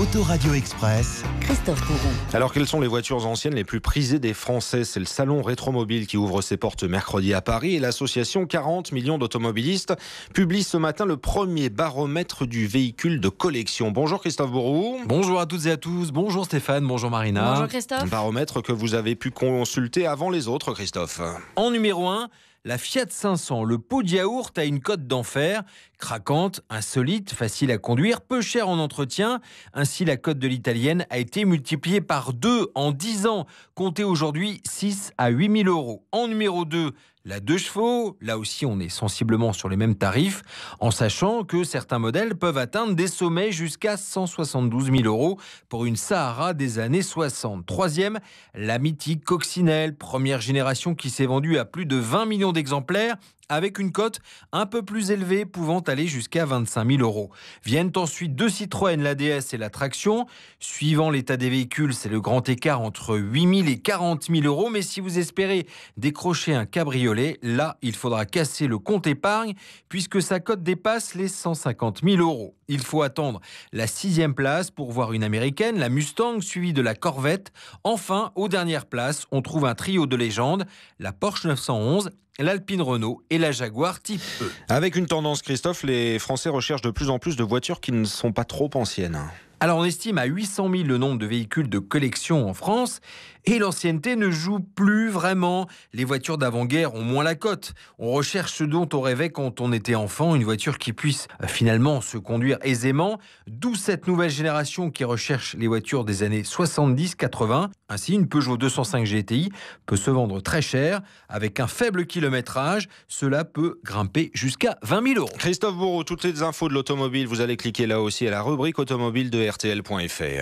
Autoradio Express. Christophe Alors, quelles sont les voitures anciennes les plus prisées des Français C'est le salon Rétromobile qui ouvre ses portes mercredi à Paris et l'association 40 millions d'automobilistes publie ce matin le premier baromètre du véhicule de collection. Bonjour Christophe Bourroux. Bonjour à toutes et à tous. Bonjour Stéphane. Bonjour Marina. Bonjour Christophe. Un baromètre que vous avez pu consulter avant les autres, Christophe. En numéro 1, la Fiat 500, le pot de yaourt a une cote d'enfer Craquante, insolite, facile à conduire, peu chère en entretien. Ainsi, la cote de l'italienne a été multipliée par deux en dix ans. Comptez aujourd'hui 6 à 8 000 euros. En numéro 2, la 2 chevaux, là aussi on est sensiblement sur les mêmes tarifs, en sachant que certains modèles peuvent atteindre des sommets jusqu'à 172 000 euros pour une Sahara des années 60. Troisième, la mythique Coccinelle, première génération qui s'est vendue à plus de 20 millions d'exemplaires avec une cote un peu plus élevée pouvant aller jusqu'à 25 000 euros. Viennent ensuite deux Citroën, la et la Traction. Suivant l'état des véhicules, c'est le grand écart entre 8 000 et 40 000 euros. Mais si vous espérez décrocher un cabriolet, là, il faudra casser le compte épargne puisque sa cote dépasse les 150 000 euros. Il faut attendre la sixième place pour voir une américaine, la Mustang, suivie de la Corvette. Enfin, aux dernières places, on trouve un trio de légendes, la Porsche 911, l'Alpine Renault et la Jaguar Type e. Avec une tendance, Christophe, les Français recherchent de plus en plus de voitures qui ne sont pas trop anciennes. Alors on estime à 800 000 le nombre de véhicules de collection en France et l'ancienneté ne joue plus vraiment. Les voitures d'avant-guerre ont moins la cote. On recherche ce dont on rêvait quand on était enfant, une voiture qui puisse euh, finalement se conduire aisément, d'où cette nouvelle génération qui recherche les voitures des années 70-80. Ainsi, une Peugeot 205 GTI peut se vendre très cher. Avec un faible kilométrage, cela peut grimper jusqu'à 20 000 euros. Christophe Bourreau, toutes les infos de l'automobile, vous allez cliquer là aussi à la rubrique automobile de rtl.fr.